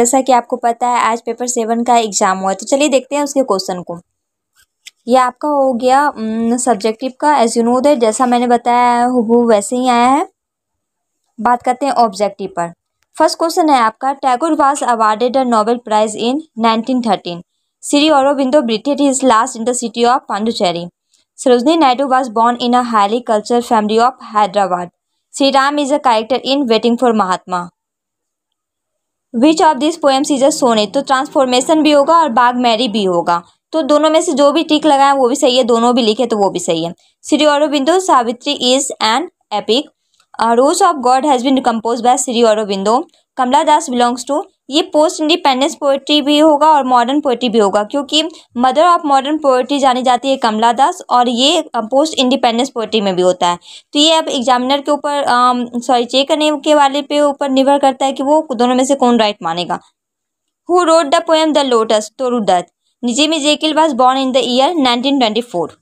जैसा कि आपको पता है आज पेपर सेवन का एग्ज़ाम हुआ है तो चलिए देखते हैं उसके क्वेश्चन को ये आपका हो गया सब्जेक्टिव का एज यू नो दैट जैसा मैंने बताया है वो वैसे ही आया है बात करते हैं ऑब्जेक्टिव पर फर्स्ट क्वेश्चन है आपका Tagore was awarded a Nobel prize in nineteen thirteen Shri Aurobindo breathed his last in the city of Pondicherry Sarojini Naidu was born in a highly culture family of Hyderabad Shri Ram is a character in waiting for Mahatma which of this poems is sonnet to transformation भी होगा और बाग Mary भी होगा तो दोनों में से जो भी टिक लगाए वो भी सही है दोनों भी लिखे तो वो भी सही है Shri Bindu Savitri is an epic rose of God has been compose by Shri Aurobindo Kamala Das belongs to ये पोस्ट इंडिपेंडेंस पोएट्री भी होगा और मॉडर्न पोएट्री भी होगा क्योंकि मदर ऑफ मॉडर्न पोएट्री जानी जाती है कमला दास और ये पोस्ट इंडिपेंडेंस पोएट्री में भी होता है तो ये अब एग्जामिनर के ऊपर सॉरी चेक करने के वाले पे ऊपर निर्भर करता है कि वो दोनों में से कौन राइट मानेगा who wrote the poem the lotus Toru Dutt निजी में Ezekiel was born in the year nineteen twenty four